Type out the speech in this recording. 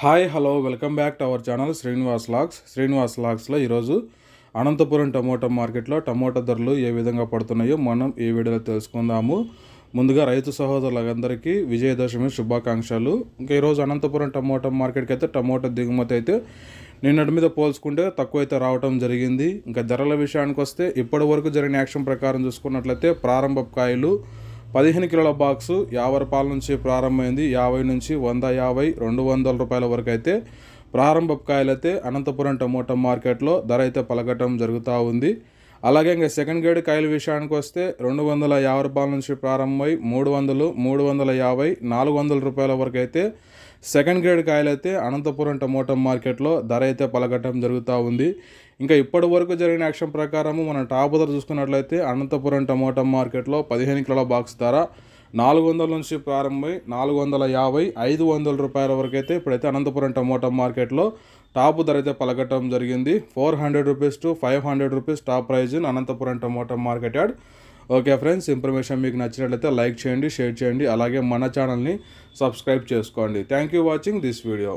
hi hello welcome back to our channel Srinivas లాక్స్ శ్రీనివాస్ లాక్స్లో ఈరోజు అనంతపురం టమోటా మార్కెట్లో టమోటా ధరలు ఏ విధంగా పడుతున్నాయో మనం ఈ వీడియోలో తెలుసుకుందాము ముందుగా రైతు సహోదరులందరికీ విజయదశమి శుభాకాంక్షలు ఇంకా ఈరోజు అనంతపురం టమోటా మార్కెట్కి అయితే టమోటా దిగుమతి అయితే నిన్నటి మీద పోల్చుకుంటే తక్కువైతే రావటం జరిగింది ఇంకా ధరల విషయానికి వస్తే ఇప్పటి వరకు జరిగిన యాక్షన్ ప్రకారం చూసుకున్నట్లయితే ప్రారంభ కాయలు పదిహేను కిలోల బాక్సు యాభై రూపాయల నుంచి ప్రారంభమైంది యాభై నుంచి వంద యాభై రెండు వందల రూపాయల వరకు అయితే ప్రారంభ కాయలైతే అనంతపురం టమోటా మార్కెట్లో ధర అయితే పలకటం జరుగుతూ ఉంది అలాగే ఇంకా సెకండ్ గ్రేడ్ కాయల విషయానికి వస్తే రెండు వందల యాభై రూపాయల నుంచి ప్రారంభమై మూడు వందలు మూడు వందల యాభై నాలుగు వందల రూపాయల వరకు అయితే సెకండ్ గ్రేడ్ కాయలు అయితే అనంతపురం టమోటా మార్కెట్లో ధర అయితే పలకటం జరుగుతూ ఉంది ఇంకా ఇప్పటి వరకు జరిగిన యాక్షన్ ప్రకారము మనం టాప్ ధర చూసుకున్నట్లయితే అనంతపురం టమోటా మార్కెట్లో పదిహేను కిలోల బాక్స్ ధర నాలుగు వందల నుంచి ప్రారంభమై నాలుగు వందల యాభై ఐదు వందల రూపాయల వరకు అయితే ఇప్పుడైతే అనంతపురం టమోటా మార్కెట్లో టాప్ ధర అయితే పలకటం జరిగింది four hundred rupees to five hundred rupees top price Anantapuram tomato market yard okay friends information మీకు నచ్చినట్లయితే లైక్ చేయండి షేర్ చేయండి అలాగే మన ఛానల్ని సబ్స్క్రైబ్ చేసుకోండి thank you watching this video